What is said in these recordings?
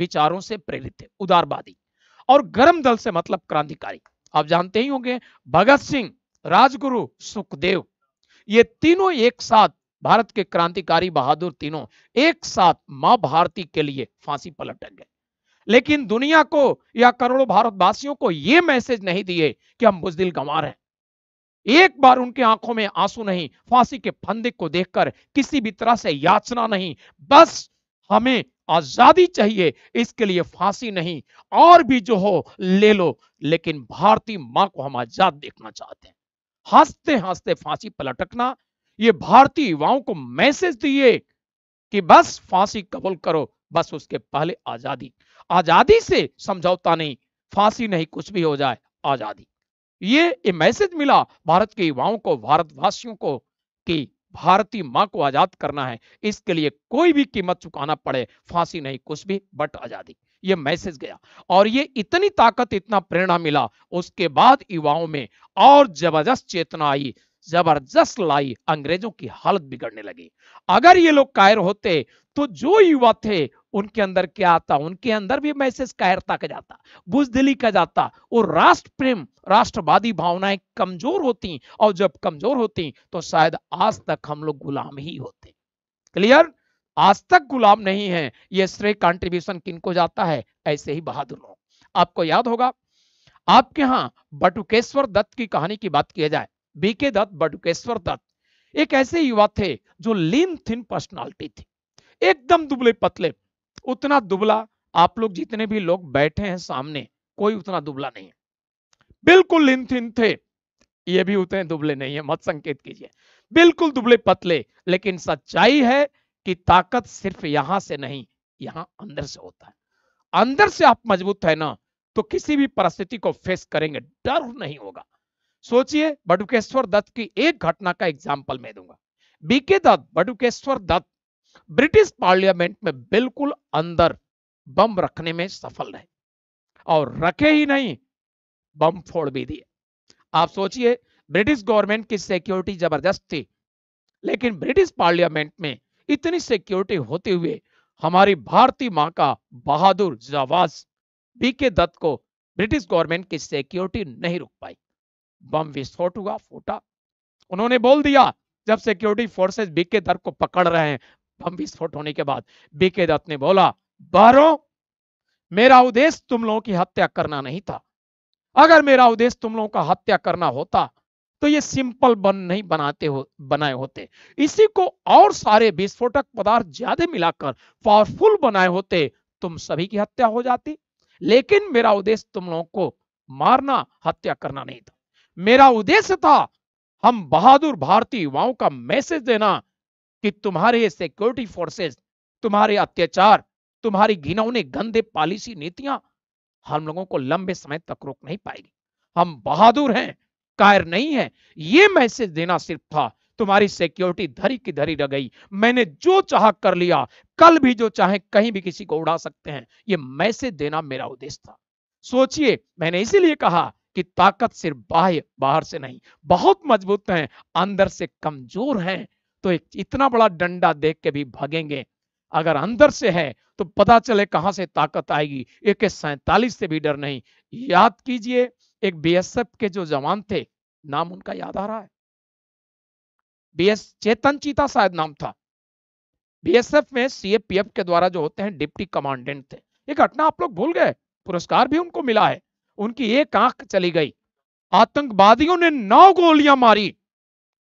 विचारों से प्रेरित थे उदारवादी और गर्म दल से मतलब क्रांतिकारी आप जानते ही होंगे भगत सिंह राजगुरु सुखदेव ये तीनों एक साथ भारत के क्रांतिकारी बहादुर तीनों एक साथ मां भारती के लिए फांसी पलट गए लेकिन दुनिया को या करोड़ों भारतवासियों को यह मैसेज नहीं दिए कि हम बुजदिल गंवार हैं एक बार उनके आंखों में आंसू नहीं फांसी के फंदे को देखकर किसी भी तरह से याचना नहीं बस हमें आजादी चाहिए इसके लिए फांसी नहीं और भी जो हो ले लो लेकिन भारतीय मां को हम आजाद देखना चाहते हैं हंसते हंसते फांसी पलटकना ये भारतीय युवाओं को मैसेज दिए कि बस फांसी कबूल करो बस उसके पहले आजादी आजादी से समझौता नहीं फांसी नहीं कुछ भी हो जाए आजादी ये मैसेज मिला भारत के युवाओं को भारतवासियों को कि भारतीय मां को आजाद करना है इसके लिए कोई भी कीमत चुकाना पड़े फांसी नहीं कुछ भी बट आजादी ये मैसेज गया और ये इतनी ताकत इतना प्रेरणा मिला उसके बाद युवाओं में और जबरदस्त चेतना आई जबरदस्त लाई अंग्रेजों की हालत बिगड़ने लगी अगर ये लोग कायर होते तो जो युवा थे उनके अंदर क्या आता उनके अंदर भी मैसेज कायरता का जाता बुजदिली का जाता और राष्ट्र प्रेम राष्ट्रवादी भावनाएं कमजोर होती और जब कमजोर होती तो शायद आज तक हम लोग गुलाम ही होते क्लियर आज तक गुलाम नहीं है ये श्रेय कंट्रीब्यूशन किनको जाता है ऐसे ही बहादुर लोग आपको याद होगा आपके यहां बटुकेश्वर दत्त की कहानी की बात किया जाए बीके दत्त बटुकेश्वर दत्त एक ऐसे युवा थे जो लीन थिन पर्सनालिटी थी एकदम दुबले पतले उतना दुबला आप लोग जितने भी लोग बैठे हैं सामने कोई उतना दुबला नहीं है बिल्कुल इन थिन थे ये भी उतने दुबले नहीं है मत संकेत कीजिए बिल्कुल दुबले पतले लेकिन सच्चाई है कि ताकत सिर्फ यहां से नहीं यहां अंदर से होता है अंदर से आप मजबूत है ना तो किसी भी परिस्थिति को फेस करेंगे डर नहीं होगा सोचिए बडुकेश्वर दत्त की एक घटना का एग्जाम्पल मैं दूंगा B K Dutt Batukeshwar Dutt British parliament में बिल्कुल अंदर बम रखने में सफल रहे और रखे ही नहीं बम फोड़ भी दिए आप सोचिए ब्रिटिश गवर्नमेंट की सिक्योरिटी जबरदस्त थी लेकिन ब्रिटिश पार्लियामेंट में इतनी सिक्योरिटी होते हुए हमारी भारतीय मां का बहादुर जवाज बी के दत्त को ब्रिटिश गवर्नमेंट की सिक्योरिटी नहीं रुक पाई बम विस्फोट हुआ फूटा उन्होंने बोल दिया जब सिक्योरिटी फोर्सेस बीके दत्त को पकड़ रहे हैं बम विस्फोट होने के बाद बीके दत्त ने बोला बारो मेरा उद्देश्य तुम लोगों की हत्या करना नहीं था अगर मेरा उद्देश्य तुम लोगों का हत्या करना होता तो ये सिंपल बन नहीं बनाते हो बनाए होते इसी को और सारे विस्फोटक पदार्थ ज्यादा मिलाकर पावरफुल बनाए होते तुम सभी की हत्या हो जाती लेकिन मेरा उद्देश्य तुम लोगों को मारना हत्या करना नहीं था मेरा उद्देश्य था हम बहादुर भारतीय युवाओं का मैसेज देना कि तुम्हारे सिक्योरिटी फोर्सेस तुम्हारे अत्याचार तुम्हारी घिनौने गंदे पॉलिसी नीतियां हम लोगों को लंबे समय तक रोक नहीं पाएगी हम बहादुर हैं कायर नहीं है ये मैसेज देना सिर्फ था तुम्हारी सिक्योरिटी धरी की धरी रह गई मैंने जो चाह कर लिया कल भी जो चाहे कहीं भी किसी को उड़ा सकते हैं ये मैसेज देना मेरा उद्देश्य था सोचिए मैंने इसीलिए कहा कि ताकत सिर्फ बाह्य बाहर से नहीं बहुत मजबूत हैं अंदर से कमजोर हैं तो इतना बड़ा डंडा देख के भी भागेंगे अगर अंदर से है तो पता चले कहां से ताकत आएगी एक सैतालीस से भी डर नहीं याद कीजिए एक बीएसएफ के जो जवान थे नाम उनका याद आ रहा है बीएस चेतन चीता शायद नाम था बीएसएफ में सीएपीएफ के द्वारा जो होते हैं डिप्टी कमांडेंट थे ये घटना आप लोग भूल गए पुरस्कार भी उनको मिला है उनकी एक आंख चली गई आतंकवादियों ने नौ गोलियां मारी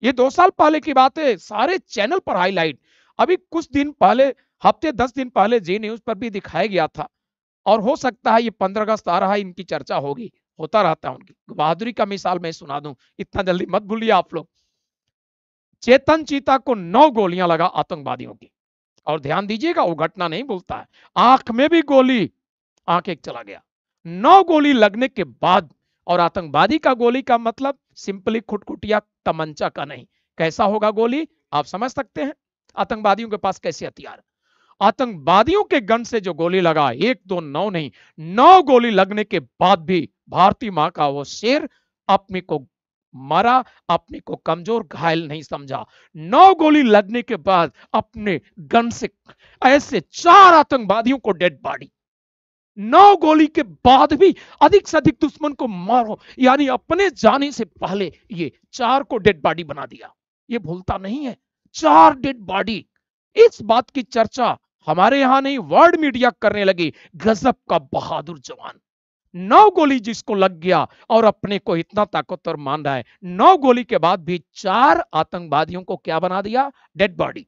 ये दो साल पहले की बात है सारे चैनल पर हाईलाइट अभी कुछ दिन पहले हफ्ते दस दिन पहले जी न्यूज पर भी दिखाया गया था और हो सकता है ये पंद्रह अगस्त आ रहा है इनकी चर्चा होगी होता रहता है उनकी बहादुरी का मिसाल मैं सुना दूं इतना जल्दी मत भूलिए आप लोग चेतन चीता को नौ गोलियां लगा आतंकवादियों की और ध्यान दीजिएगा वो घटना नहीं भूलता है आंख में भी गोली आंख एक चला गया नौ गोली लगने के बाद और आतंकवादी का गोली का मतलब सिंपली खुटखुट या तमंचा का नहीं कैसा होगा गोली आप समझ सकते हैं आतंकवादियों के पास कैसे हथियार आतंकवादियों के गन से जो गोली लगा एक दो नौ नहीं नौ गोली लगने के बाद भी भारतीय मां का वो शेर अपने को मारा अपने को कमजोर घायल नहीं समझा नौ गोली लगने के बाद अपने गन से ऐसे चार आतंकवादियों को डेड बॉडी नौ गोली के बाद भी अधिक से अधिक दुश्मन को मारो यानी अपने जाने से पहले ये चार को डेड बॉडी बना दिया ये भूलता नहीं है चार डेड बॉडी इस बात की चर्चा हमारे यहां नहीं वर्ल्ड मीडिया करने लगी गजब का बहादुर जवान नौ गोली जिसको लग गया और अपने को इतना ताकतवर मान रहा है नौ गोली के बाद भी चार आतंकवादियों को क्या बना दिया डेड बॉडी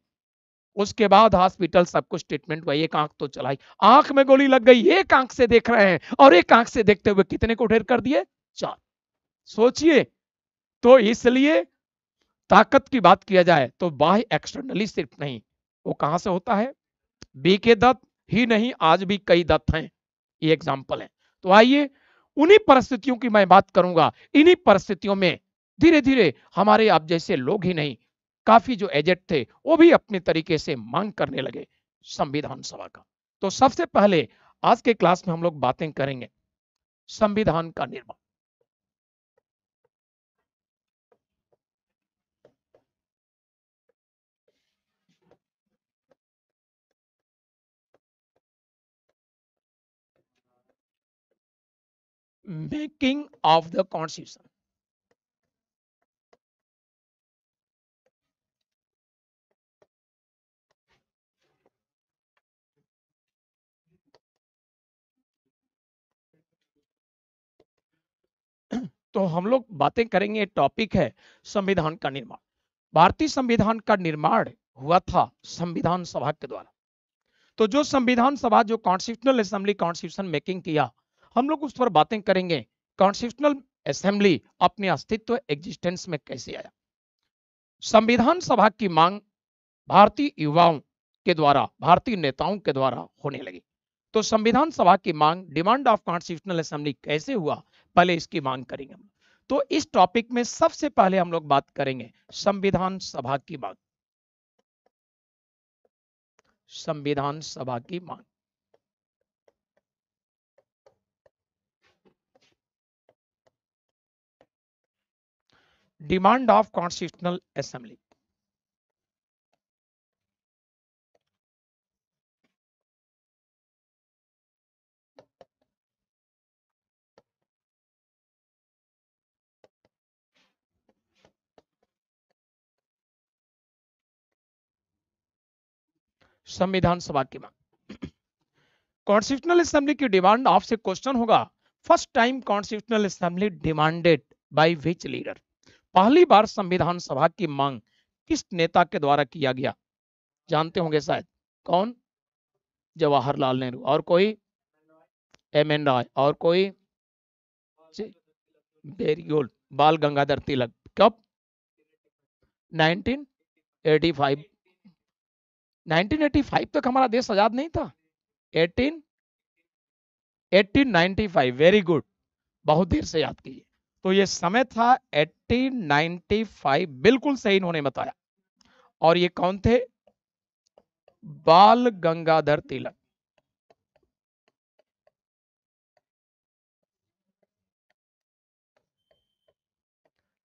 उसके बाद हॉस्पिटल कुछ ट्रीटमेंट हुआ एक आंख तो चलाई आंख में गोली लग गई एक आंख से देख रहे हैं और एक आंख से देखते हुए कितने को ढेर कर दिए चार सोचिए तो इसलिए ताकत की बात किया जाए तो बाह एक्सटर्नली सिर्फ नहीं वो कहां से होता है बी के दत्त ही नहीं आज भी कई दत्त हैं ये एग्जाम्पल है तो आइए उन्हीं परिस्थितियों की मैं बात करूंगा इन्हीं परिस्थितियों में धीरे धीरे हमारे आप जैसे लोग ही नहीं काफी जो एजेंट थे वो भी अपने तरीके से मांग करने लगे संविधान सभा का तो सबसे पहले आज के क्लास में हम लोग बातें करेंगे संविधान का निर्माण मेकिंग ऑफ द कॉन्स्टिट्यूशन तो हम लोग बातें करेंगे टॉपिक है संविधान का निर्माण भारतीय संविधान का निर्माण हुआ था संविधान सभा के द्वारा तो जो संविधान सभा जो कॉन्स्टिट्यूशनल असेंबली कॉन्स्टिट्यूशन मेकिंग किया हम लोग उस पर बातें करेंगे कॉन्स्टिट्यूशनल असेंबली अपने अस्तित्व एग्जिस्टेंस में कैसे आया संविधान सभा की मांग भारतीय युवाओं के द्वारा भारतीय नेताओं के द्वारा होने लगी तो संविधान सभा की मांग डिमांड ऑफ कॉन्स्टिट्यूशनल असेंबली कैसे हुआ पहले इसकी मांग करेंगे हम तो इस टॉपिक में सबसे पहले हम लोग बात करेंगे संविधान सभा की मांग संविधान सभा की मांग डिमांड ऑफ कॉन्स्टिट्यूशनल असेंबली संविधान सभा की मांग कॉन्स्टिट्यूशनल असेंबली की डिमांड आपसे क्वेश्चन होगा first time constitutional assembly demanded by which leader पहली बार संविधान सभा की मांग किस नेता के द्वारा किया गया जानते होंगे शायद कौन जवाहरलाल नेहरू और कोई एम एन राय और कोई गुड बाल गंगाधर तिलक कब 1985 1985 तक हमारा देश आजाद नहीं था 18 1895 वेरी गुड बहुत देर से याद कीजिए तो ये समय था 1895 बिल्कुल सही इन्होंने बताया और ये कौन थे बाल गंगाधर तिलक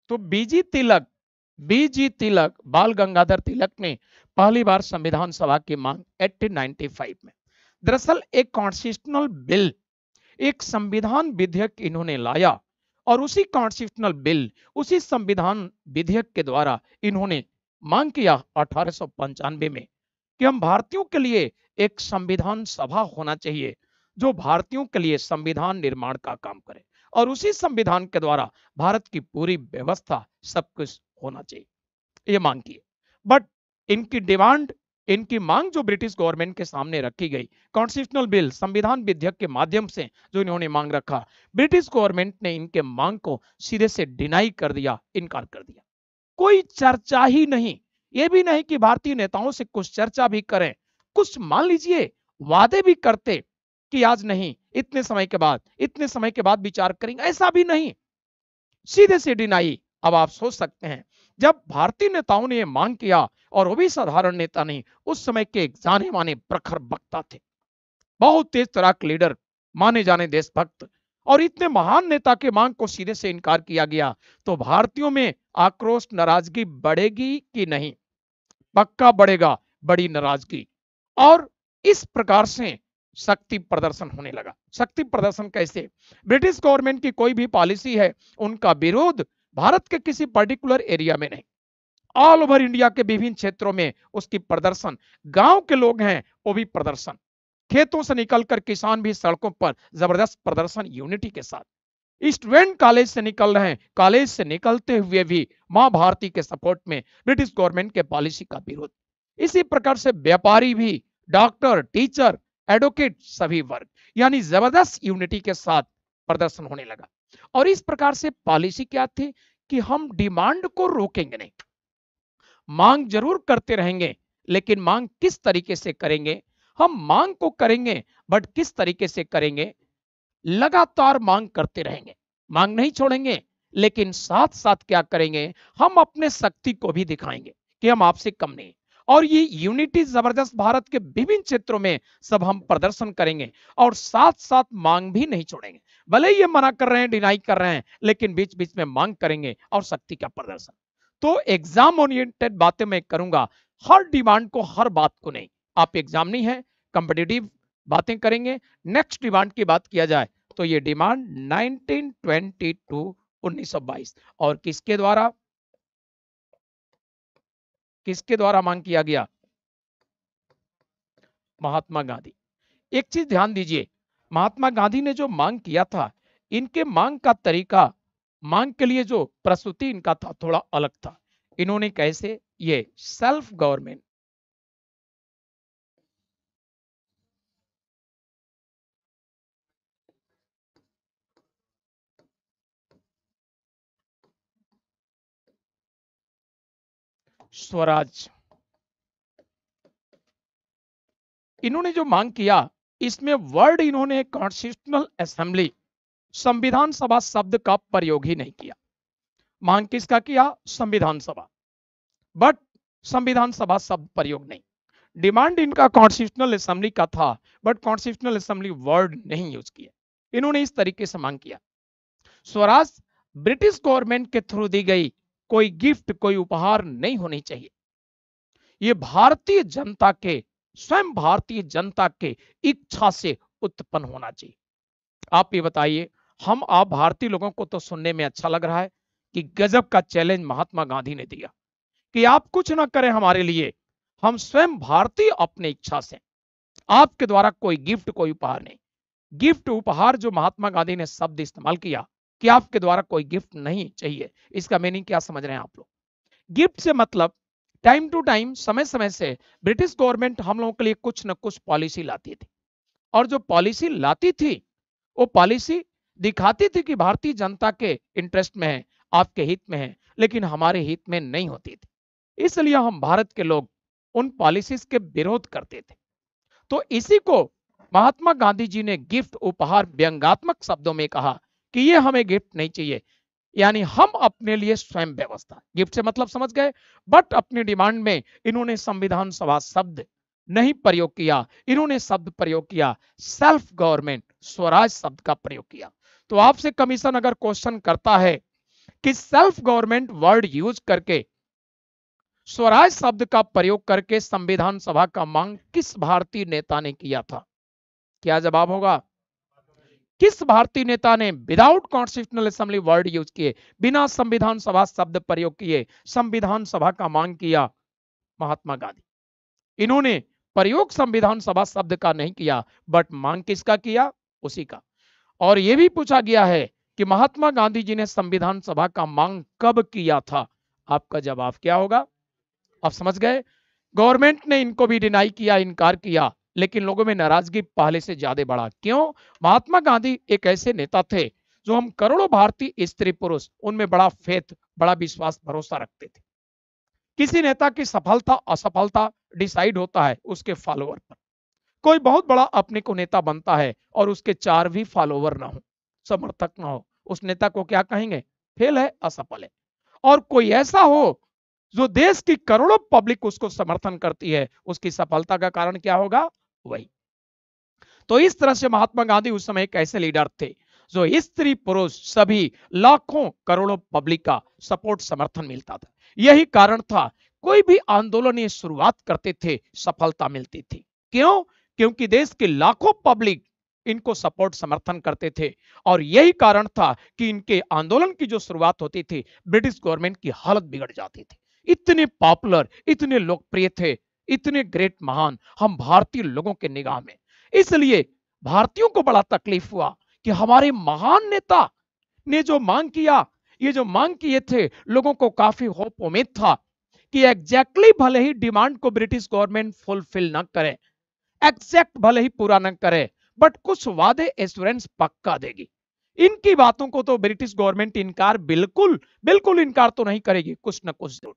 तो बीजी तिलक बीजी तिलक बाल गंगाधर तिलक ने पहली बार संविधान सभा की मांग 1895 में दरअसल एक कॉन्स्टिट्यूशनल बिल एक संविधान विधेयक इन्होंने लाया और उसी कॉन्स्टिट्यूशनल बिल उसी संविधान विधेयक के द्वारा इन्होंने मांग किया अठारह में कि हम भारतीयों के लिए एक संविधान सभा होना चाहिए जो भारतीयों के लिए संविधान निर्माण का काम करे और उसी संविधान के द्वारा भारत की पूरी व्यवस्था सब कुछ होना चाहिए ये मांग की बट इनकी डिमांड इनकी मांग जो ब्रिटिश गवर्नमेंट के सामने रखी गई कॉन्स्टिट्यूशनल बिल संविधान विधेयक के माध्यम से जो इन्होंने मांग रखा ब्रिटिश गवर्नमेंट ने इनके मांग को सिरे से डिनाई कर दिया इनकार कर दिया कोई चर्चा ही नहीं ये भी नहीं कि भारतीय नेताओं से कुछ चर्चा भी करें कुछ मान लीजिए वादे भी करते कि आज नहीं इतने समय के बाद इतने समय के बाद विचार करेंगे ऐसा भी नहीं सीधे से डिनाई अब आप सोच सकते हैं जब भारतीय नेताओं ने यह मांग किया और वो भी साधारण नेता नहीं उस समय के जाने माने प्रखर वक्ता थे बहुत तेज तराक लीडर माने जाने देशभक्त और इतने महान नेता के मांग को सीधे से इनकार किया गया तो भारतीयों में आक्रोश नाराजगी बढ़ेगी कि नहीं पक्का बढ़ेगा बड़ी नाराजगी और इस प्रकार से शक्ति प्रदर्शन होने लगा शक्ति प्रदर्शन कैसे ब्रिटिश गवर्नमेंट की कोई भी पॉलिसी है उनका विरोध भारत के किसी पर्टिकुलर एरिया में नहीं ऑल ओवर इंडिया के विभिन्न क्षेत्रों में उसकी प्रदर्शन गांव के लोग हैं वो भी प्रदर्शन खेतों से निकलकर किसान भी सड़कों पर जबरदस्त प्रदर्शन यूनिटी के साथ स्टूडेंट कॉलेज से निकल रहे हैं कॉलेज से निकलते हुए भी मां भारती के सपोर्ट में ब्रिटिश गवर्नमेंट के पॉलिसी का विरोध इसी प्रकार से व्यापारी भी डॉक्टर टीचर एडवोकेट सभी वर्ग यानी जबरदस्त यूनिटी के साथ प्रदर्शन होने लगा और इस प्रकार से पॉलिसी क्या थी कि हम डिमांड को रोकेंगे नहीं मांग जरूर करते रहेंगे लेकिन मांग किस तरीके से करेंगे हम मांग को करेंगे बट किस तरीके से करेंगे लगातार मांग करते रहेंगे मांग नहीं छोड़ेंगे लेकिन साथ साथ क्या करेंगे हम अपने शक्ति को भी दिखाएंगे कि हम आपसे कम नहीं और ये यूनिटी जबरदस्त भारत के विभिन्न क्षेत्रों में सब हम प्रदर्शन करेंगे और साथ साथ मांग भी नहीं छोड़ेंगे भले ये मना कर रहे हैं डिनाई कर रहे हैं लेकिन बीच बीच में मांग करेंगे और शक्ति का प्रदर्शन तो एग्जाम ओरिएंटेड बातें मैं करूंगा हर डिमांड को हर बात को नहीं आप एग्जाम नहीं है कंपिटेटिव बातें करेंगे नेक्स्ट डिमांड की बात किया जाए तो ये डिमांड 1922 1922 और किसके द्वारा किसके द्वारा मांग किया गया महात्मा गांधी एक चीज ध्यान दीजिए महात्मा गांधी ने जो मांग किया था इनके मांग का तरीका मांग के लिए जो प्रस्तुति इनका था थोड़ा अलग था इन्होंने कैसे ये सेल्फ गवर्नमेंट स्वराज इन्होंने जो मांग किया इसमें वर्ड इन्होंने कॉन्स्टिट्यूशनल असेंबली संविधान सभा शब्द का प्रयोग ही नहीं किया मांग किसका किया संविधान सभा बट संविधान सभा शब्द प्रयोग नहीं डिमांड इनका कॉन्स्टिट्यूशनल असेंबली का था बट कॉन्स्टिट्यूशनल असेंबली वर्ड नहीं यूज किया इन्होंने इस तरीके से मांग किया स्वराज ब्रिटिश गवर्नमेंट के थ्रू दी गई कोई गिफ्ट कोई उपहार नहीं होनी चाहिए यह भारतीय जनता के स्वयं भारतीय जनता के इच्छा से उत्पन्न होना चाहिए आप ये बताइए हम आप भारतीय लोगों को तो सुनने में अच्छा लग रहा है कि गजब का चैलेंज महात्मा गांधी ने दिया कि आप कुछ ना करें हमारे लिए हम स्वयं भारतीय अपनी इच्छा से आपके द्वारा कोई गिफ्ट कोई उपहार नहीं गिफ्ट उपहार जो महात्मा गांधी ने शब्द इस्तेमाल किया कि आपके द्वारा कोई गिफ्ट नहीं चाहिए इसका मीनिंग क्या समझ रहे हैं आप लोग गिफ्ट से मतलब टाइम टू टाइम समय समय से ब्रिटिश गवर्नमेंट हम लोगों के लिए कुछ न कुछ पॉलिसी लाती थी और जो पॉलिसी लाती थी वो पॉलिसी दिखाती थी कि भारतीय जनता के इंटरेस्ट में है आपके हित में है लेकिन हमारे हित में नहीं होती थी इसलिए हम भारत के लोग उन पॉलिसीज के विरोध करते थे तो इसी को महात्मा गांधी जी ने गिफ्ट उपहार व्यंगात्मक शब्दों में कहा कि ये हमें गिफ्ट नहीं चाहिए यानी हम अपने लिए स्वयं व्यवस्था गिफ्ट से मतलब समझ गए बट अपनी डिमांड में इन्होंने संविधान सभा शब्द नहीं प्रयोग किया इन्होंने शब्द प्रयोग किया सेल्फ गवर्नमेंट स्वराज शब्द का प्रयोग किया तो आपसे कमीशन अगर क्वेश्चन करता है कि सेल्फ गवर्नमेंट वर्ड यूज करके स्वराज शब्द का प्रयोग करके संविधान सभा का मांग किस भारतीय नेता ने किया था क्या जवाब होगा किस भारतीय नेता ने without constitutional assembly word use किए बिना संविधान सभा शब्द प्रयोग किए संविधान सभा का मांग किया महात्मा गांधी इन्होंने प्रयोग संविधान सभा शब्द का नहीं किया बट मांग किसका किया उसी का और यह भी पूछा गया है कि महात्मा गांधी जी ने संविधान सभा का मांग कब किया था आपका जवाब क्या होगा आप समझ गए गवर्नमेंट ने इनको भी डिनाई किया इनकार किया लेकिन लोगों में नाराजगी पहले से ज्यादा बढ़ा क्यों महात्मा गांधी एक ऐसे नेता थे जो हम करोड़ों भारतीय स्त्री पुरुष उनमें बड़ा फेथ बड़ा विश्वास भरोसा रखते थे किसी नेता की सफलता असफलता डिसाइड होता है उसके फॉलोअर पर कोई बहुत बड़ा अपने को नेता बनता है और उसके चार भी फॉलोवर ना हो समर्थक ना हो उस नेता को क्या कहेंगे फेल है असफल है और कोई ऐसा हो जो देश की करोड़ों पब्लिक उसको समर्थन करती है उसकी सफलता का कारण क्या होगा वही तो इस तरह से महात्मा गांधी उस समय एक ऐसे लीडर थे जो स्त्री पुरुष सभी लाखों करोड़ों पब्लिक का सपोर्ट समर्थन मिलता था यही कारण था कोई भी आंदोलन ये शुरुआत करते थे सफलता मिलती थी क्यों क्योंकि देश के लाखों पब्लिक इनको सपोर्ट समर्थन करते थे और यही कारण था कि इनके आंदोलन की जो शुरुआत होती थी ब्रिटिश गवर्नमेंट की हालत बिगड़ जाती थी इतने पॉपुलर इतने लोकप्रिय थे इतने ग्रेट महान हम भारतीय लोगों के निगाह में इसलिए भारतीयों को बड़ा तकलीफ हुआ कि हमारे महान नेता ने जो मांग किया ये जो मांग किए थे लोगों को काफी होप उम्मीद था कि एग्जैक्टली exactly भले ही डिमांड को ब्रिटिश गवर्नमेंट फुलफिल ना करें एक्सेप्ट भले ही पूरा न करे बट कुछ वादे एश्योरेंस पक्का देगी इनकी बातों को तो ब्रिटिश गवर्नमेंट इनकार बिल्कुल बिल्कुल इनकार तो नहीं करेगी कुछ ना कुछ जरूर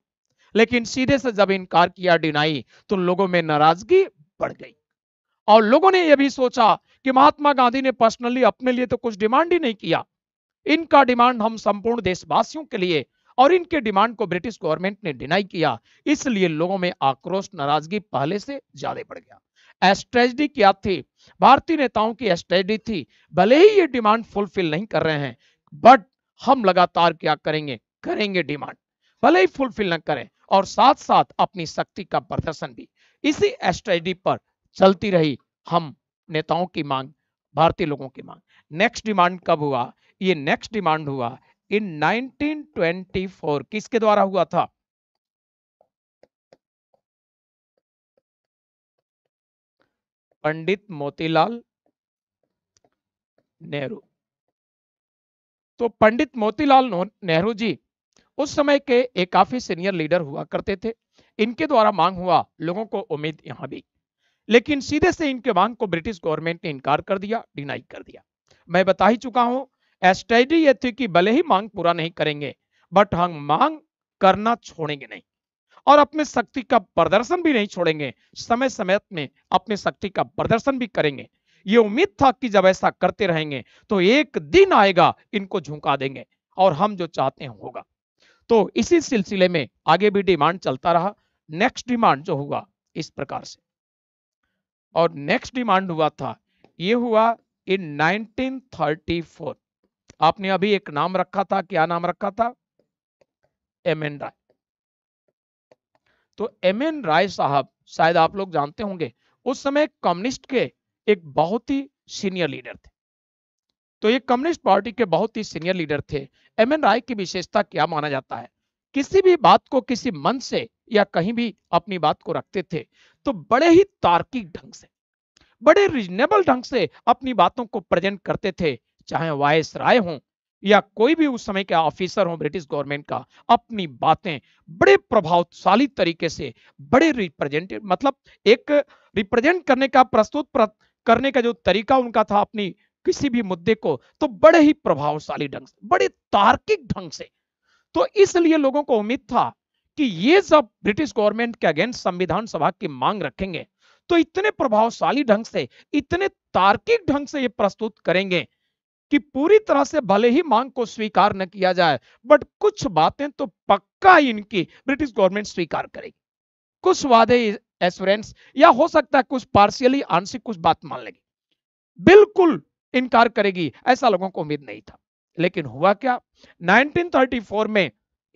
लेकिन सीधे से जब इनकार किया डिनाई तो लोगों में नाराजगी बढ़ गई और लोगों ने यह भी सोचा कि महात्मा गांधी ने पर्सनली अपने लिए तो कुछ डिमांड ही नहीं किया इनका डिमांड हम संपूर्ण देशवासियों के लिए और इनके डिमांड को ब्रिटिश गवर्नमेंट ने डिनाई किया इसलिए लोगों में आक्रोश नाराजगी पहले से ज्यादा बढ़ गया स्ट्रेटजी क्या थी भारतीय नेताओं की स्ट्रेटजी थी भले ही ये डिमांड फुलफिल नहीं कर रहे हैं बट हम लगातार क्या करेंगे करेंगे डिमांड भले ही फुलफिल न करें और साथ साथ अपनी शक्ति का प्रदर्शन भी इसी स्ट्रेटजी पर चलती रही हम नेताओं की मांग भारतीय लोगों की मांग नेक्स्ट डिमांड कब हुआ ये नेक्स्ट डिमांड हुआ इन 1924 किसके द्वारा हुआ था पंडित मोतीलाल नेहरू तो पंडित मोतीलाल नेहरू जी उस समय के एक काफी सीनियर लीडर हुआ करते थे इनके द्वारा मांग हुआ लोगों को उम्मीद यहां भी लेकिन सीधे से इनके मांग को ब्रिटिश गवर्नमेंट ने इनकार कर दिया डिनाई कर दिया मैं बता ही चुका हूं स्ट्रेटी ये थी कि भले ही मांग पूरा नहीं करेंगे बट हम हाँ, मांग करना छोड़ेंगे नहीं और अपने शक्ति का प्रदर्शन भी नहीं छोड़ेंगे समय समय में अपने शक्ति का प्रदर्शन भी करेंगे ये उम्मीद था कि जब ऐसा करते रहेंगे तो एक दिन आएगा इनको झुंका देंगे और हम जो चाहते हैं होगा तो इसी सिलसिले में आगे भी डिमांड चलता रहा नेक्स्ट डिमांड जो हुआ इस प्रकार से और नेक्स्ट डिमांड हुआ था ये हुआ इन 1934 आपने अभी एक नाम रखा था क्या नाम रखा था एमेंडा तो एम एन राय साहब शायद आप लोग जानते होंगे उस समय कम्युनिस्ट के एक बहुत ही सीनियर लीडर थे तो ये कम्युनिस्ट पार्टी के बहुत ही सीनियर लीडर थे एम एन राय की विशेषता क्या माना जाता है किसी भी बात को किसी मन से या कहीं भी अपनी बात को रखते थे तो बड़े ही तार्किक ढंग से बड़े रिजनेबल ढंग से अपनी बातों को प्रेजेंट करते थे चाहे वायस राय हों या कोई भी उस समय के ऑफिसर हो ब्रिटिश गवर्नमेंट का अपनी बातें बड़े प्रभावशाली तरीके से बड़े रिप्रेजेंटेड मतलब एक रिप्रेजेंट करने का प्रस्तुत करने का जो तरीका उनका था अपनी किसी भी मुद्दे को तो बड़े ही प्रभावशाली ढंग से बड़े तार्किक ढंग से तो इसलिए लोगों को उम्मीद था कि ये सब ब्रिटिश गवर्नमेंट के अगेंस्ट संविधान सभा की मांग रखेंगे तो इतने प्रभावशाली ढंग से इतने तार्किक ढंग से ये प्रस्तुत करेंगे कि पूरी तरह से भले ही मांग को स्वीकार न किया जाए बट कुछ बातें तो पक्का इनकी ब्रिटिश गवर्नमेंट स्वीकार करेगी कुछ वादे एश्योरेंस या हो सकता है कुछ पार्शियली आंशिक कुछ बात मान लेगी बिल्कुल इनकार करेगी ऐसा लोगों को उम्मीद नहीं था लेकिन हुआ क्या 1934 में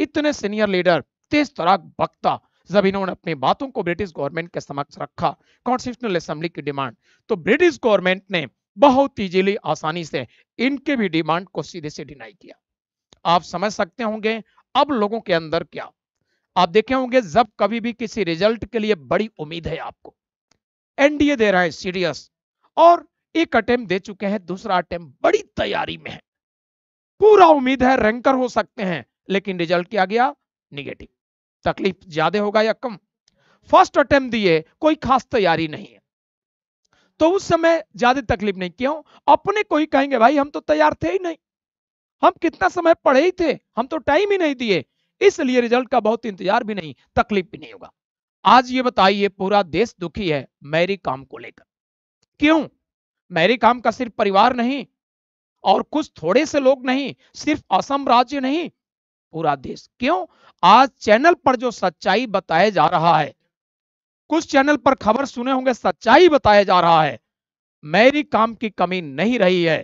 इतने सीनियर लीडर तेज तराक वक्ता जब इन्होंने अपनी बातों को ब्रिटिश गवर्नमेंट के समक्ष रखा कॉन्स्टिट्यूशनल असेंबली की डिमांड तो ब्रिटिश गवर्नमेंट ने बहुत इजीली आसानी से इनके भी डिमांड को सीधे से डिनाई किया आप समझ सकते होंगे अब लोगों के अंदर क्या आप देखे होंगे जब कभी भी किसी रिजल्ट के लिए बड़ी उम्मीद है आपको एनडीए दे रहा है सीरियस और एक अटेम्प्ट दे चुके हैं दूसरा अटेम्प्ट बड़ी तैयारी में है पूरा उम्मीद है रैंकर हो सकते हैं लेकिन रिजल्ट क्या गया निगेटिव तकलीफ ज्यादा होगा या कम फर्स्ट अटेम्प्ट दिए कोई खास तैयारी नहीं है तो उस समय ज्यादा तकलीफ नहीं क्यों अपने को ही कहेंगे भाई हम तो तैयार थे ही नहीं हम कितना समय पढ़े ही थे हम तो टाइम ही नहीं दिए इसलिए रिजल्ट का बहुत इंतजार भी नहीं तकलीफ भी नहीं होगा आज ये बताइए पूरा देश दुखी है मैरी काम को लेकर क्यों मैरी काम का सिर्फ परिवार नहीं और कुछ थोड़े से लोग नहीं सिर्फ असम राज्य नहीं पूरा देश क्यों आज चैनल पर जो सच्चाई बताया जा रहा है कुछ चैनल पर खबर सुने होंगे सच्चाई बताया जा रहा है मेरी काम की कमी नहीं रही है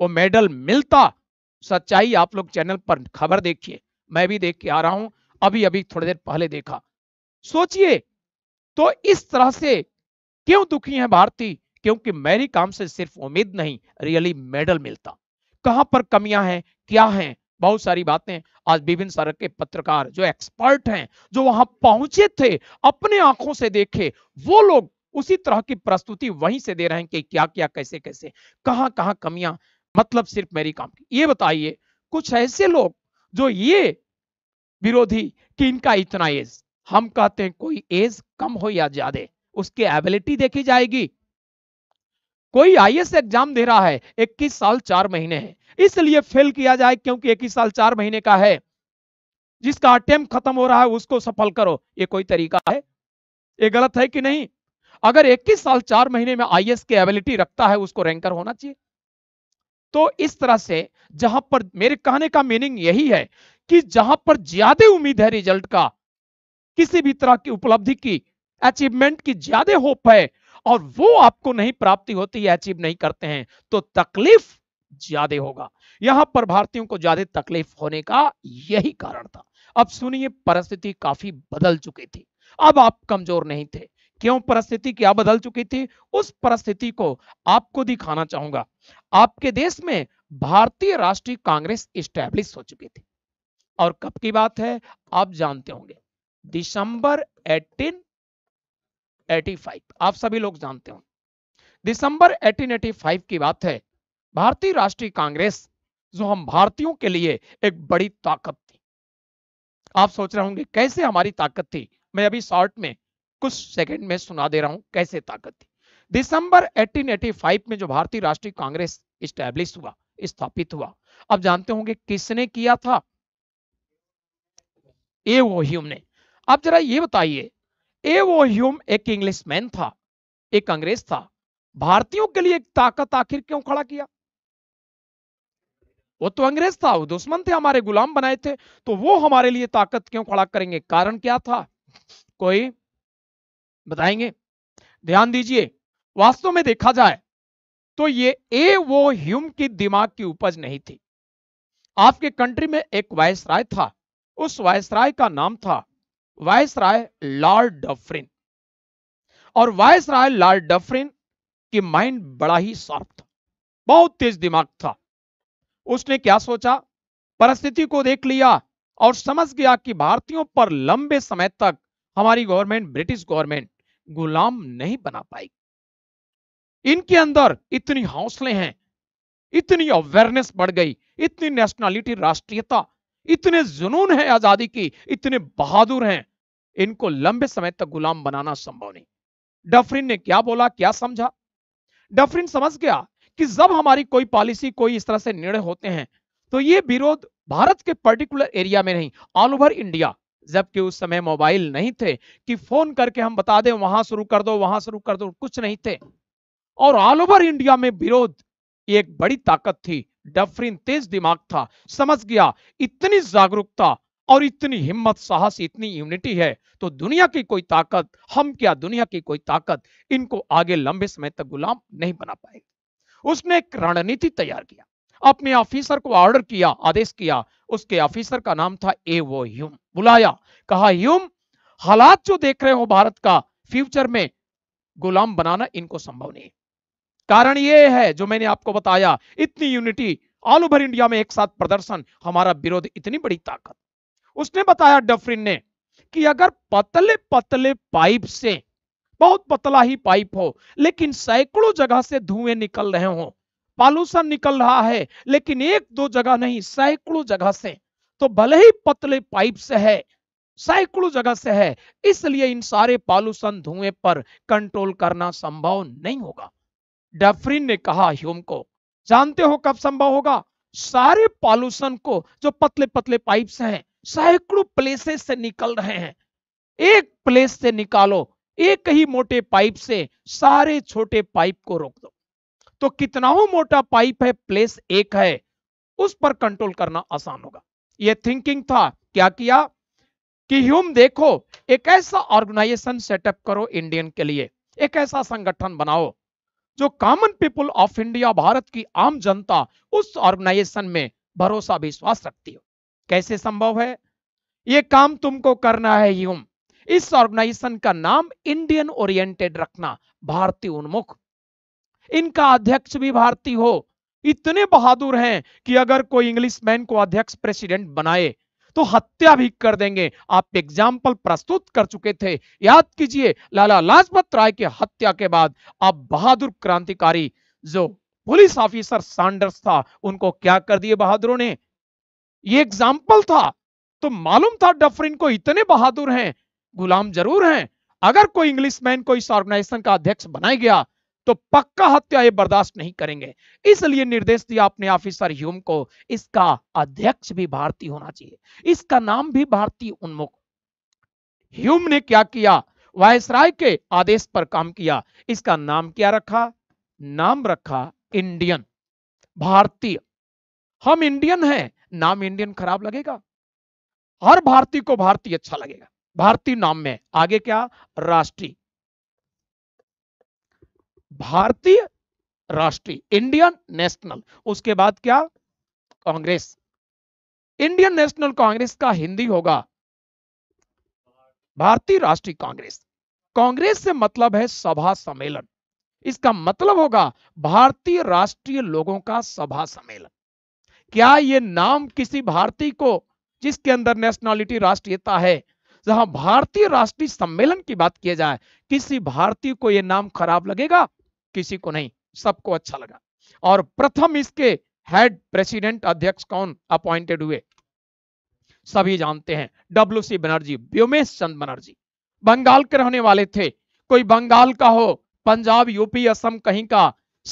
वो मेडल मिलता सच्चाई आप लोग चैनल पर खबर देखिए मैं भी देख के आ रहा हूं अभी अभी थोड़ी देर पहले देखा सोचिए तो इस तरह से क्यों दुखी है भारतीय क्योंकि मेरी काम से सिर्फ उम्मीद नहीं रियली मेडल मिलता कहां पर कमियां हैं क्या हैं बहुत सारी बातें आज विभिन्न सड़क के पत्रकार जो एक्सपर्ट हैं जो वहां पहुंचे थे अपने आंखों से देखे वो लोग उसी तरह की प्रस्तुति वहीं से दे रहे हैं कि क्या क्या कैसे कैसे कहाँ कहां कमियां मतलब सिर्फ मेरी काम की ये बताइए कुछ ऐसे लोग जो ये विरोधी कि इनका इतना एज हम कहते हैं कोई एज कम हो या ज्यादा उसकी एबिलिटी देखी जाएगी कोई आई एग्जाम दे रहा है इक्कीस साल चार महीने है इसलिए फेल किया जाए क्योंकि इक्कीस साल चार महीने का है जिसका अटेम्प खत्म हो रहा है उसको सफल करो ये कोई तरीका है ये गलत है कि नहीं अगर 21 साल चार महीने में आई की एबिलिटी रखता है उसको रैंकर होना चाहिए तो इस तरह से जहां पर मेरे कहने का मीनिंग यही है कि जहां पर ज्यादा उम्मीद है रिजल्ट का किसी भी तरह की उपलब्धि की अचीवमेंट की ज्यादा होप है और वो आपको नहीं प्राप्ति होती है अचीव नहीं करते हैं तो तकलीफ ज्यादा होगा यहां पर भारतीयों को ज्यादा तकलीफ होने का यही कारण था अब सुनिए परिस्थिति काफी बदल चुकी थी अब आप कमजोर नहीं थे क्यों परिस्थिति क्या बदल चुकी थी उस परिस्थिति को आपको दिखाना चाहूंगा आपके देश में भारतीय राष्ट्रीय कांग्रेस स्टैब्लिश हो चुकी थी और कब की बात है आप जानते होंगे दिसंबर एटीन 1885 आप सभी लोग जानते हो दिसंबर 1885 की बात है भारतीय राष्ट्रीय कांग्रेस जो हम भारतीयों के लिए एक बड़ी ताकत थी आप सोच रहे होंगे कैसे हमारी ताकत थी मैं अभी शॉर्ट में कुछ सेकंड में सुना दे रहा हूं कैसे ताकत थी दिसंबर 1885 में जो भारतीय राष्ट्रीय कांग्रेस स्टैब्लिश हुआ स्थापित हुआ अब जानते होंगे किसने किया था ए वो ही ने आप जरा ये बताइए ए वो ह्यूम एक इंग्लिश मैन था एक अंग्रेज था भारतीयों के लिए एक ताकत आखिर क्यों खड़ा किया वो तो अंग्रेज था वो दुश्मन थे हमारे गुलाम बनाए थे तो वो हमारे लिए ताकत क्यों खड़ा करेंगे कारण क्या था कोई बताएंगे ध्यान दीजिए वास्तव में देखा जाए तो ये ए वो ह्यूम की दिमाग की उपज नहीं थी आपके कंट्री में एक वायसराय था उस वायसराय का नाम था राय लॉर्ड डफरिन और राय लॉर्ड डफरिन की माइंड बड़ा ही शार्प था बहुत तेज दिमाग था उसने क्या सोचा परिस्थिति को देख लिया और समझ गया कि भारतीयों पर लंबे समय तक हमारी गवर्नमेंट ब्रिटिश गवर्नमेंट गुलाम नहीं बना पाई इनके अंदर इतनी हौसले हैं इतनी अवेयरनेस बढ़ गई इतनी नेशनलिटी राष्ट्रीयता इतने जुनून है आजादी की इतने बहादुर हैं इनको लंबे समय तक गुलाम बनाना संभव नहीं डफरिन ने क्या बोला क्या समझा डफरिन समझ गया कि जब हमारी कोई पॉलिसी कोई इस तरह से निर्णय होते हैं तो ये विरोध भारत के पर्टिकुलर एरिया में नहीं ऑल ओवर इंडिया जबकि उस समय मोबाइल नहीं थे कि फोन करके हम बता दें वहां शुरू कर दो वहां शुरू कर दो कुछ नहीं थे और ऑल ओवर इंडिया में विरोध एक बड़ी ताकत थी डफरिन तेज दिमाग था समझ गया इतनी जागरूकता और इतनी हिम्मत साहस इतनी यूनिटी है तो दुनिया की कोई ताकत हम क्या दुनिया की कोई ताकत इनको आगे लंबे समय तक गुलाम नहीं बना पाएगी उसने एक रणनीति तैयार किया अपने ऑफिसर को ऑर्डर किया आदेश किया उसके ऑफिसर का नाम था ए वो ह्यूम बुलाया कहा ह्यूम हालात जो देख रहे हो भारत का फ्यूचर में गुलाम बनाना इनको संभव नहीं कारण यह है जो मैंने आपको बताया इतनी यूनिटी ऑल ओवर इंडिया में एक साथ प्रदर्शन हमारा विरोध इतनी बड़ी ताकत उसने बताया डफरिन ने कि अगर पतले पतले पाइप से बहुत पतला ही पाइप हो लेकिन सैकड़ों जगह से धुएं निकल रहे हो पॉल्यूशन निकल रहा है लेकिन एक दो जगह नहीं सैकड़ों जगह से तो भले ही पतले पाइप से है सैकड़ों जगह से है इसलिए इन सारे पॉल्यूशन धुएं पर कंट्रोल करना संभव नहीं होगा डेफरिन ने कहा ह्यूम को जानते हो कब संभव होगा सारे पॉल्यूशन को जो पतले पतले पाइप हैं सैकड़ों प्लेसेस से निकल रहे हैं एक प्लेस से निकालो एक ही मोटे पाइप से सारे छोटे पाइप को रोक दो तो कितना हो मोटा पाइप है प्लेस एक है उस पर कंट्रोल करना आसान होगा यह थिंकिंग था क्या किया कि ह्यूम देखो एक ऐसा ऑर्गेनाइजेशन सेटअप करो इंडियन के लिए एक ऐसा संगठन बनाओ जो common people of India Bharat की आम जनता उस ऑर्गेनाइजेशन में भरोसा विश्वास रखती हो कैसे संभव है ये काम तुमको करना है यूम इस ऑर्गेनाइजेशन का नाम इंडियन ओरिएंटेड रखना भारतीय उन्मुख इनका अध्यक्ष भी भारतीय हो इतने बहादुर हैं कि अगर कोई इंग्लिश मैन को अध्यक्ष प्रेसिडेंट बनाए तो हत्या भी कर देंगे आप एग्जाम्पल प्रस्तुत कर चुके थे याद कीजिए लाला लाजपत राय की हत्या के बाद अब बहादुर क्रांतिकारी जो पुलिस ऑफिसर सांडर्स था उनको क्या कर दिए बहादुरों ने ये एग्जाम्पल था तो मालूम था डफरिन को इतने बहादुर हैं गुलाम जरूर हैं अगर कोई इंग्लिश मैन को इस ऑर्गेनाइजेशन का अध्यक्ष बनाया गया तो पक्का हत्या ये बर्दाश्त नहीं करेंगे इसलिए निर्देश दिया अपने ऑफिसर ह्यूम को इसका अध्यक्ष भी भारतीय होना चाहिए इसका नाम भी भारतीय उन्मुख ह्यूम ने क्या किया वायसराय के आदेश पर काम किया इसका नाम क्या रखा नाम रखा इंडियन भारतीय हम इंडियन हैं नाम इंडियन खराब लगेगा हर भारतीय को भारतीय अच्छा लगेगा भारतीय नाम में आगे क्या राष्ट्रीय भारतीय राष्ट्रीय इंडियन नेशनल उसके बाद क्या कांग्रेस इंडियन नेशनल कांग्रेस का हिंदी होगा भारतीय राष्ट्रीय कांग्रेस कांग्रेस से मतलब है सभा सम्मेलन इसका मतलब होगा भारतीय राष्ट्रीय लोगों का सभा सम्मेलन क्या यह नाम किसी भारतीय को जिसके अंदर नेशनलिटी राष्ट्रीयता है जहां भारतीय राष्ट्रीय सम्मेलन की बात किया जाए किसी भारतीय को यह नाम खराब लगेगा किसी को नहीं सबको अच्छा लगा और प्रथम इसके हेड प्रेसिडेंट अध्यक्ष कौन अपॉइंटेड हुए सभी जानते हैं डब्ल्यू सी बनर्जी व्योमेश चंद बनर्जी बंगाल के रहने वाले थे कोई बंगाल का हो पंजाब यूपी असम कहीं का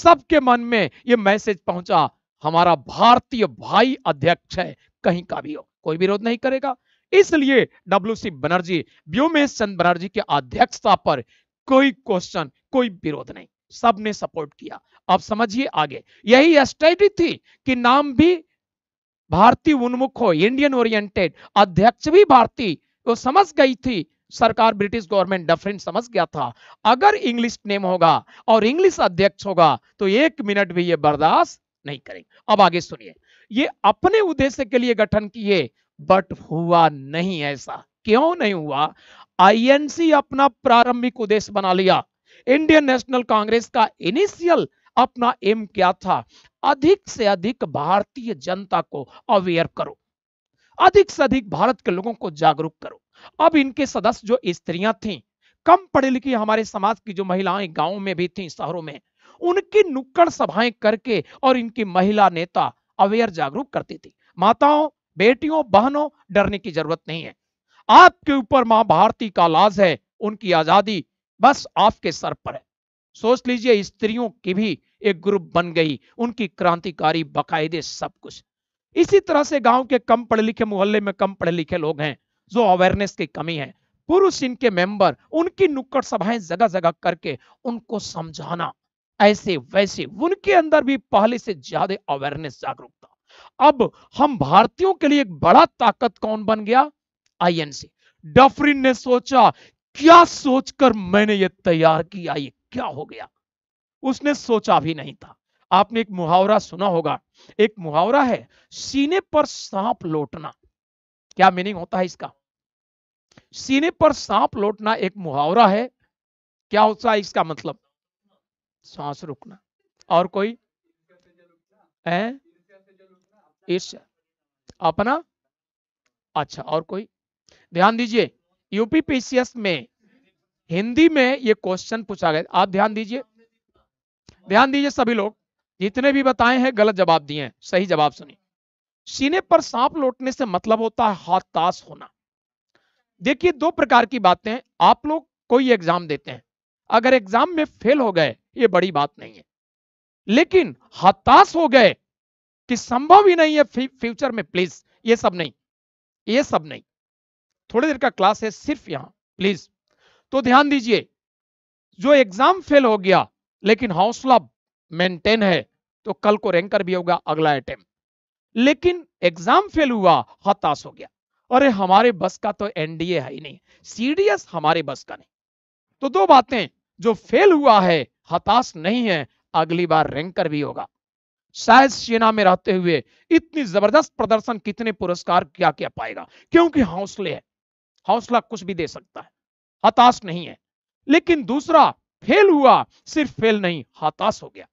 सबके मन में ये मैसेज पहुंचा हमारा भारतीय भाई अध्यक्ष है कहीं का भी हो कोई विरोध नहीं करेगा इसलिए डब्ल्यू सी बनर्जी व्योमेश चंद बनर्जी के अध्यक्षता पर कोई क्वेश्चन कोई विरोध नहीं सब ने सपोर्ट किया अब समझिए आगे यही स्ट्रेटी थी कि नाम भी भारतीय उन्मुख हो इंडियन ओरिएंटेड अध्यक्ष भी भारतीय वो समझ गई थी सरकार ब्रिटिश गवर्नमेंट डफरिन समझ गया था अगर इंग्लिश नेम होगा और इंग्लिश अध्यक्ष होगा तो एक मिनट भी ये बर्दाश्त नहीं करेंगे अब आगे सुनिए ये अपने उद्देश्य के लिए गठन किए बट हुआ नहीं ऐसा क्यों नहीं हुआ आईएनसी अपना प्रारंभिक उद्देश्य बना लिया इंडियन नेशनल कांग्रेस का इनिशियल अपना एम क्या था अधिक से अधिक भारतीय जनता को अवेयर करो अधिक से अधिक भारत के लोगों को जागरूक करो अब इनके सदस्य जो स्त्रियां थीं कम पढ़ी लिखी हमारे समाज की जो महिलाएं गांव में भी थीं शहरों में उनकी नुक्कड़ सभाएं करके और इनकी महिला नेता अवेयर जागरूक करती थी माताओं बेटियों बहनों डरने की जरूरत नहीं है आपके ऊपर मां भारती का लाज है उनकी आजादी बस आपके सर पर है सोच लीजिए स्त्रियों की भी एक ग्रुप बन गई उनकी क्रांतिकारी बकायदे सब कुछ इसी तरह से गांव के कम पढ़े लिखे मोहल्ले में कम पढ़े लिखे लोग हैं जो अवेयरनेस की कमी है पुरुष इनके मेंबर उनकी नुक्कड़ सभाएं जगह जगह करके उनको समझाना ऐसे वैसे उनके अंदर भी पहले से ज्यादा अवेयरनेस जागरूकता अब हम भारतीयों के लिए एक बड़ा ताकत कौन बन गया आईएनसी डफरिन ने सोचा क्या सोचकर मैंने ये तैयार किया ये क्या हो गया उसने सोचा भी नहीं था आपने एक मुहावरा सुना होगा एक मुहावरा है सीने पर सांप लौटना क्या मीनिंग होता है इसका सीने पर सांप लौटना एक मुहावरा है क्या होता है इसका मतलब सांस रुकना और कोई है ईर्ष्या अपना अच्छा और कोई ध्यान दीजिए यूपीपीसीएस में हिंदी में ये क्वेश्चन पूछा गया आप ध्यान दीजिए ध्यान दीजिए सभी लोग जितने भी बताए हैं गलत जवाब दिए हैं सही जवाब सुनिए सीने पर सांप लौटने से मतलब होता है हताश होना देखिए दो प्रकार की बातें आप लोग कोई एग्जाम देते हैं अगर एग्जाम में फेल हो गए ये बड़ी बात नहीं है लेकिन हताश हो गए कि संभव ही नहीं है फ्यूचर में प्लीज ये सब नहीं ये सब नहीं थोड़ी देर का क्लास है सिर्फ यहां प्लीज तो ध्यान दीजिए जो एग्जाम फेल हो गया लेकिन हौसला मेंटेन है तो कल को रैंकर भी होगा अगला अटेम्प लेकिन एग्जाम फेल हुआ हताश हो गया अरे हमारे बस का तो एनडीए है ही नहीं सीडीएस हमारे बस का नहीं तो दो बातें जो फेल हुआ है हताश नहीं है अगली बार रैंकर भी होगा शायद सेना में रहते हुए इतनी जबरदस्त प्रदर्शन कितने पुरस्कार क्या क्या पाएगा क्योंकि हौसले है हौसला कुछ भी दे सकता है हताश नहीं है लेकिन दूसरा फेल हुआ सिर्फ फेल नहीं हताश हो गया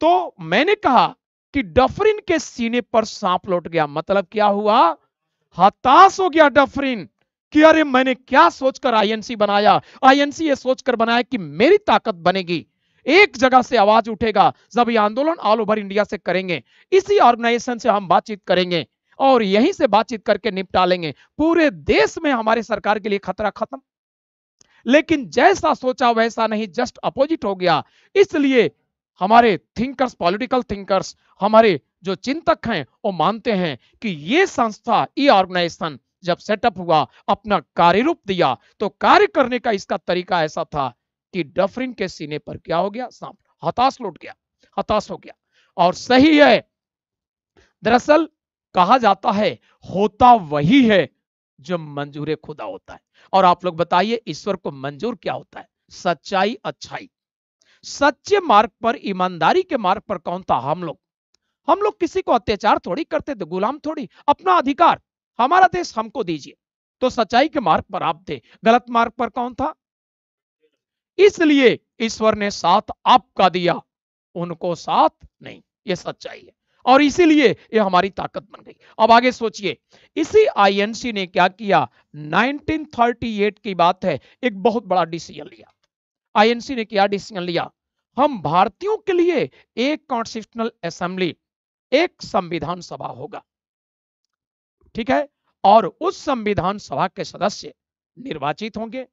तो मैंने कहा कि डफरिन के सीने पर सांप लौट गया मतलब क्या हुआ हताश हो गया डफरिन कि अरे मैंने क्या सोचकर आईएनसी बनाया आईएनसी ये सोचकर बनाया कि मेरी ताकत बनेगी एक जगह से आवाज उठेगा जब ये आंदोलन ऑल ओवर इंडिया से करेंगे इसी ऑर्गेनाइजेशन से हम बातचीत करेंगे और यहीं से बातचीत करके निपटा लेंगे पूरे देश में हमारे सरकार के लिए खतरा खत्म लेकिन जैसा सोचा वैसा नहीं जस्ट अपोजिट हो गया इसलिए हमारे थिंकर्स पॉलिटिकल थिंकर्स हमारे जो चिंतक हैं वो मानते हैं कि ये संस्था ये ऑर्गेनाइजेशन जब सेटअप हुआ अपना कार्य रूप दिया तो कार्य करने का इसका तरीका ऐसा था कि डफरिन के सीने पर क्या हो गया सांप हताश लौट गया हताश हो गया और सही है दरअसल कहा जाता है होता वही है जो मंजूर खुदा होता है और आप लोग बताइए ईश्वर को मंजूर क्या होता है सच्चाई अच्छाई सच्चे मार्ग पर ईमानदारी के मार्ग पर कौन था हम लोग हम लोग किसी को अत्याचार थोड़ी करते थे गुलाम थोड़ी अपना अधिकार हमारा देश हमको दीजिए तो सच्चाई के मार्ग पर आप थे गलत मार्ग पर कौन था इसलिए ईश्वर ने साथ आपका दिया उनको साथ नहीं ये सच्चाई है और इसीलिए ये हमारी ताकत बन गई अब आगे सोचिए इसी आईएनसी ने क्या किया 1938 की बात है एक बहुत बड़ा डिसीजन लिया आईएनसी ने क्या डिसीजन लिया हम भारतीयों के लिए एक कॉन्स्टिट्यूशनल असेंबली एक संविधान सभा होगा ठीक है और उस संविधान सभा के सदस्य निर्वाचित होंगे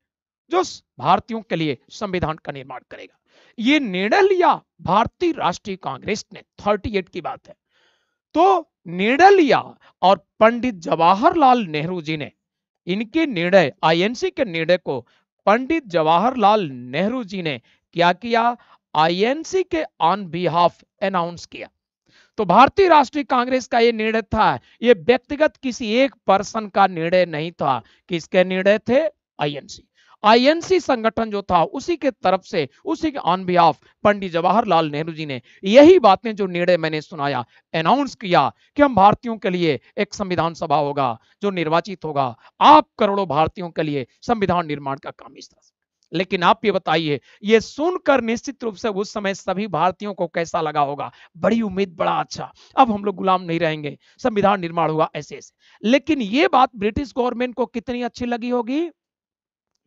जो भारतीयों के लिए संविधान का निर्माण करेगा ये निर्णय लिया भारतीय राष्ट्रीय कांग्रेस ने 38 की बात है तो निर्णय लिया और पंडित जवाहरलाल नेहरू जी ने इनके निर्णय आईएनसी के निर्णय को पंडित जवाहरलाल नेहरू जी ने क्या किया आईएनसी के ऑन बिहाफ अनाउंस किया तो भारतीय राष्ट्रीय कांग्रेस का यह निर्णय था यह व्यक्तिगत किसी एक पर्सन का निर्णय नहीं था किसके निर्णय थे आईएनसी आईएनसी संगठन जो था उसी के तरफ से उसी के ऑन बिहाफ पंडित जवाहरलाल नेहरू जी ने यही बातें जो निर्णय मैंने सुनाया अनाउंस किया कि हम भारतीयों के लिए एक संविधान सभा होगा जो निर्वाचित होगा आप करोड़ों भारतीयों के लिए संविधान निर्माण का काम इस तरह लेकिन आप ये बताइए ये सुनकर निश्चित रूप से उस समय सभी भारतीयों को कैसा लगा होगा बड़ी उम्मीद बड़ा अच्छा अब हम लोग गुलाम नहीं रहेंगे संविधान निर्माण हुआ ऐसे ऐसे लेकिन ये बात ब्रिटिश गवर्नमेंट को कितनी अच्छी लगी होगी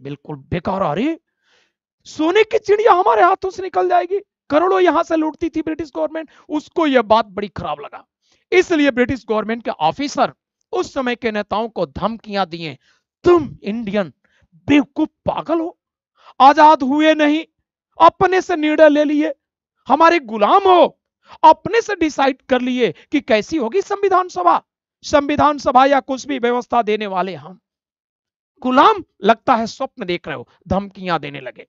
बिल्कुल बेकार आ रही सोने की चिड़िया हमारे हाथों से निकल जाएगी करोड़ों यहां से लूटती थी ब्रिटिश गवर्नमेंट उसको यह बात बड़ी खराब लगा इसलिए ब्रिटिश गवर्नमेंट के ऑफिसर उस समय के नेताओं को धमकियां दिए तुम इंडियन बेवकूफ पागल हो आजाद हुए नहीं अपने से निर्णय ले लिए हमारे गुलाम हो अपने से डिसाइड कर लिए कि कैसी होगी संविधान सभा संविधान सभा या कुछ भी व्यवस्था देने वाले हम गुलाम लगता है स्वप्न देख रहे हो धमकियां देने लगे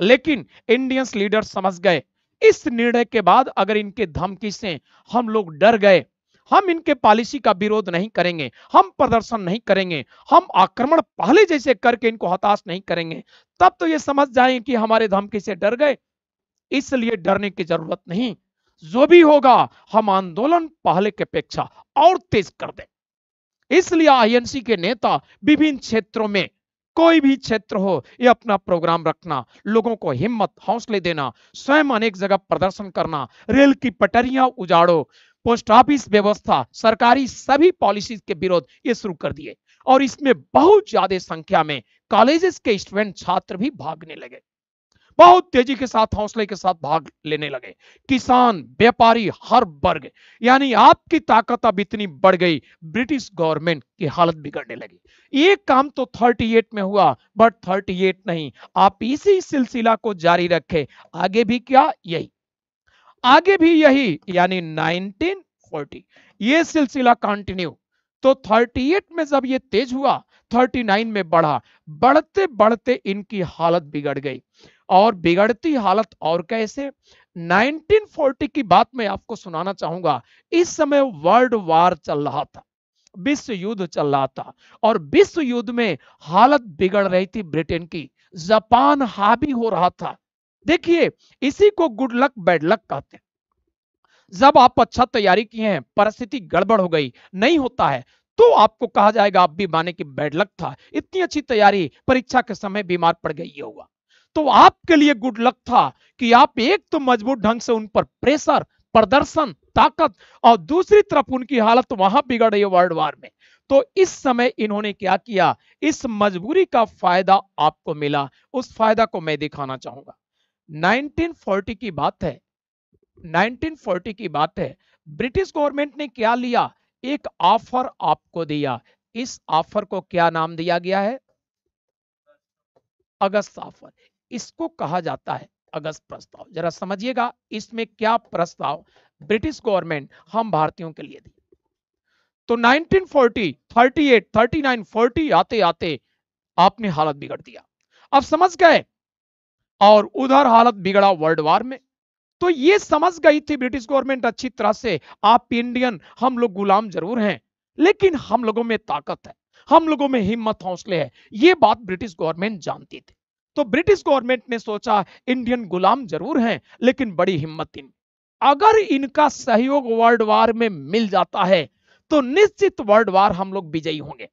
लेकिन इंडियंस लीडर समझ गए इस निर्णय के बाद अगर इनके धमकी से हम लोग डर गए हम इनके पॉलिसी का विरोध नहीं करेंगे हम प्रदर्शन नहीं करेंगे हम आक्रमण पहले जैसे करके इनको हताश नहीं करेंगे तब तो ये समझ जाए कि हमारे धमकी से डर गए इसलिए डरने की जरूरत नहीं जो भी होगा हम आंदोलन पहले की अपेक्षा और तेज कर दें इसलिए आईएनसी के नेता विभिन्न क्षेत्रों में कोई भी क्षेत्र हो ये अपना प्रोग्राम रखना लोगों को हिम्मत हौसले देना स्वयं अनेक जगह प्रदर्शन करना रेल की पटरियां उजाड़ो पोस्ट ऑफिस व्यवस्था सरकारी सभी पॉलिसीज के विरोध ये शुरू कर दिए और इसमें बहुत ज्यादा संख्या में कॉलेजेस के स्टूडेंट छात्र भी भागने लगे बहुत तेजी के साथ हौसले के साथ भाग लेने लगे किसान व्यापारी हर वर्ग यानी आपकी ताकत अब इतनी बढ़ गई ब्रिटिश गवर्नमेंट की हालत बिगड़ने लगी ये काम तो 38 में हुआ बट 38 नहीं आप इसी सिलसिला को जारी रखें आगे भी क्या यही आगे भी यही यानी 1940 ये सिलसिला कंटिन्यू तो 38 में जब ये तेज हुआ 39 में बढ़ा बढ़ते बढ़ते इनकी हालत बिगड़ गई और बिगड़ती हालत और कैसे 1940 की बात मैं आपको सुनाना चाहूंगा इस समय वर्ल्ड वार चल रहा था विश्व युद्ध चल रहा था और विश्व युद्ध में हालत बिगड़ रही थी ब्रिटेन की जापान हावी हो रहा था देखिए इसी को गुड लक बैड लक कहते हैं जब आप अच्छा तैयारी किए हैं परिस्थिति गड़बड़ हो गई नहीं होता है तो आपको कहा जाएगा आप भी माने की बैड लक था इतनी अच्छी तैयारी परीक्षा के समय बीमार पड़ गई होगा तो आपके लिए गुड लक था कि आप एक तो मजबूत ढंग से उन पर प्रेशर प्रदर्शन ताकत और दूसरी तरफ उनकी हालत वहां बिगड़ रही वर्ल्ड वार में तो इस समय इन्होंने क्या किया इस मजबूरी का फायदा आपको मिला उस फायदा को मैं दिखाना चाहूंगा 1940 की बात है 1940 की बात है ब्रिटिश गवर्नमेंट ने क्या लिया एक ऑफर आपको दिया इस ऑफर को क्या नाम दिया गया है अगस्त ऑफर इसको कहा जाता है अगस्त प्रस्ताव जरा समझिएगा इसमें क्या प्रस्ताव ब्रिटिश गवर्नमेंट हम भारतीयों के लिए दी तो 1940, 38, 39, 40 आते आते आपने हालत बिगड़ दिया अब समझ गए और उधर हालत बिगड़ा वर्ल्ड वार में तो ये समझ गई थी ब्रिटिश गवर्नमेंट अच्छी तरह से आप इंडियन हम लोग गुलाम जरूर हैं लेकिन हम लोगों में ताकत है हम लोगों में हिम्मत हौसले है ये बात ब्रिटिश गवर्नमेंट जानती थी तो ब्रिटिश गवर्नमेंट ने सोचा इंडियन गुलाम जरूर हैं लेकिन बड़ी हिम्मत इन अगर इनका सहयोग वर्ल्ड वार में मिल जाता है तो निश्चित वर्ल्ड वार हम लोग विजयी होंगे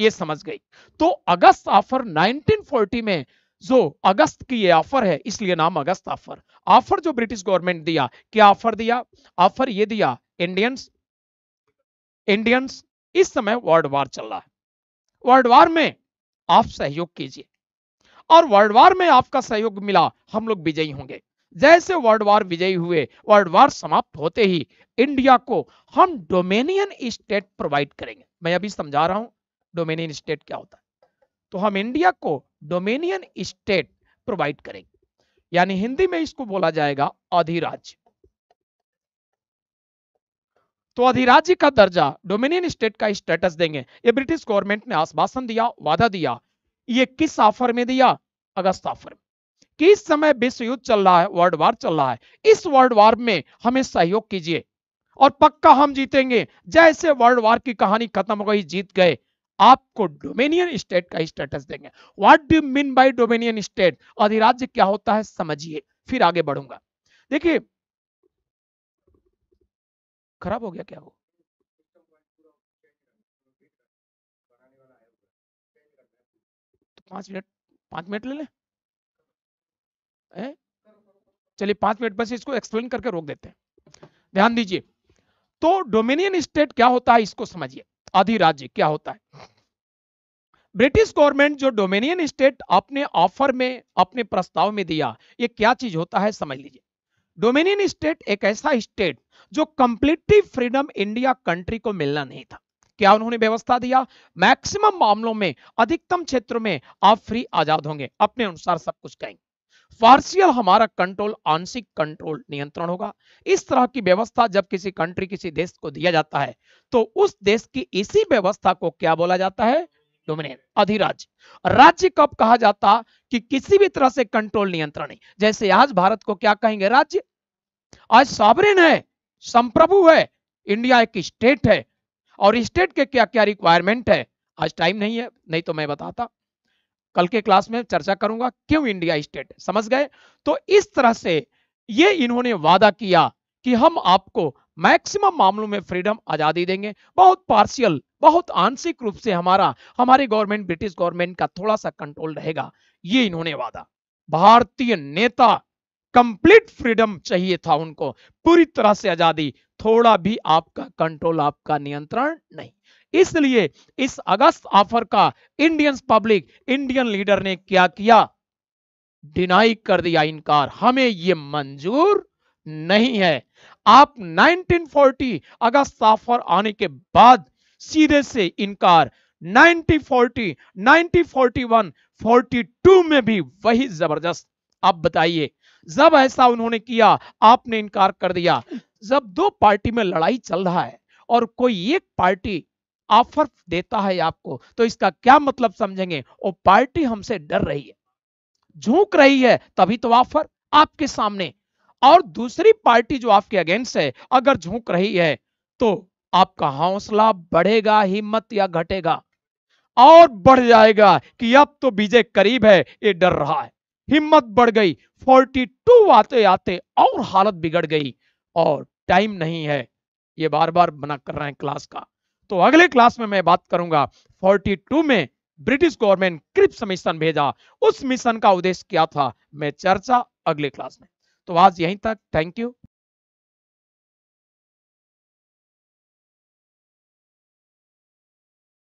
ये समझ गई तो अगस्त ऑफर 1940 में जो अगस्त की ये ऑफर है इसलिए नाम अगस्त ऑफर ऑफर जो ब्रिटिश गवर्नमेंट दिया क्या ऑफर दिया ऑफर ये दिया इंडियंस इंडियंस इस समय वर्ल्ड वार चल रहा है वर्ल्ड वार में आप सहयोग कीजिए और वर्ल्ड वार में आपका सहयोग मिला हम लोग विजयी होंगे जैसे वर्ल्ड वार विजयी हुए वर्ल्ड वार समाप्त होते ही इंडिया को हम डोमेनियन स्टेट प्रोवाइड करेंगे मैं अभी समझा रहा हूं डोमेनियन स्टेट क्या होता है तो हम इंडिया को डोमेनियन स्टेट प्रोवाइड करेंगे यानी हिंदी में इसको बोला जाएगा अधिराज्य तो अधिराज्य का दर्जा डोमिनियन स्टेट का स्टेटस देंगे ये ब्रिटिश गवर्नमेंट ने आश्वासन दिया वादा दिया ये किस ऑफर में दिया अगस्त ऑफर में किस समय विश्व युद्ध चल रहा है वर्ल्ड वार चल रहा है इस वर्ल्ड वार में हमें सहयोग कीजिए और पक्का हम जीतेंगे जैसे वर्ल्ड वार की कहानी खत्म हो गई जीत गए आपको डोमिनियन स्टेट का स्टेटस देंगे what do mean by dominion state अधिराज्य क्या होता है समझिए फिर आगे बढ़ूंगा देखिए खराब हो गया क्या वो पांच मिनट पांच मिनट ले लें चलिए पांच मिनट बस इसको एक्सप्लेन करके रोक देते हैं ध्यान दीजिए तो डोमिनियन स्टेट क्या होता है इसको समझिए अधिराज्य क्या होता है ब्रिटिश गवर्नमेंट जो डोमिनियन स्टेट अपने ऑफर में अपने प्रस्ताव में दिया ये क्या चीज होता है समझ लीजिए डोमिनियन स्टेट एक ऐसा स्टेट जो कंप्लीटली फ्रीडम इंडिया कंट्री को मिलना नहीं था क्या उन्होंने व्यवस्था दिया मैक्सिमम मामलों में अधिकतम क्षेत्र में आप फ्री आजाद होंगे अपने अनुसार सब कुछ कहेंगे पार्शियल हमारा कंट्रोल आंशिक कंट्रोल नियंत्रण होगा इस तरह की व्यवस्था जब किसी कंट्री किसी देश को दिया जाता है तो उस देश की इसी व्यवस्था को क्या बोला जाता है अधिराज्य राज्य कब कहा जाता कि किसी भी तरह से कंट्रोल नियंत्रण नहीं जैसे आज भारत को क्या कहेंगे राज्य आज सॉबरेन है संप्रभु है इंडिया एक स्टेट है और स्टेट के क्या क्या रिक्वायरमेंट है आज टाइम नहीं है नहीं तो मैं बताता कल के क्लास में चर्चा करूंगा क्यों इंडिया स्टेट समझ गए तो इस तरह से ये इन्होंने वादा किया कि हम आपको मैक्सिमम मामलों में फ्रीडम आजादी देंगे बहुत पार्शियल बहुत आंशिक रूप से हमारा हमारे गवर्नमेंट ब्रिटिश गवर्नमेंट का थोड़ा सा कंट्रोल रहेगा ये इन्होंने वादा भारतीय नेता कंप्लीट फ्रीडम चाहिए था उनको पूरी तरह से आजादी थोड़ा भी आपका कंट्रोल आपका नियंत्रण नहीं इसलिए इस अगस्त ऑफर का इंडियन पब्लिक इंडियन लीडर ने क्या किया डिनाई कर दिया इनकार हमें यह मंजूर नहीं है आप 1940 अगस्त ऑफर आने के बाद सीधे से इनकार 1940, 1941, 42 में भी वही जबरदस्त आप बताइए जब ऐसा उन्होंने किया आपने इनकार कर दिया जब दो पार्टी में लड़ाई चल रहा है और कोई एक पार्टी ऑफर देता है आपको तो इसका क्या मतलब समझेंगे वो पार्टी हमसे डर रही है झूक रही है तभी तो ऑफर आपके सामने और दूसरी पार्टी जो आपके अगेंस्ट है अगर झूक रही है तो आपका हौसला बढ़ेगा हिम्मत या घटेगा और बढ़ जाएगा कि अब तो विजय करीब है ये डर रहा है हिम्मत बढ़ गई 42 आते आते और हालत बिगड़ गई और टाइम नहीं है ये बार बार मना कर रहे हैं क्लास का तो अगले क्लास में मैं बात करूंगा 42 में ब्रिटिश गवर्नमेंट क्रिप्स मिशन भेजा उस मिशन का उद्देश्य क्या था मैं चर्चा अगले क्लास में तो आज यहीं तक थैंक यू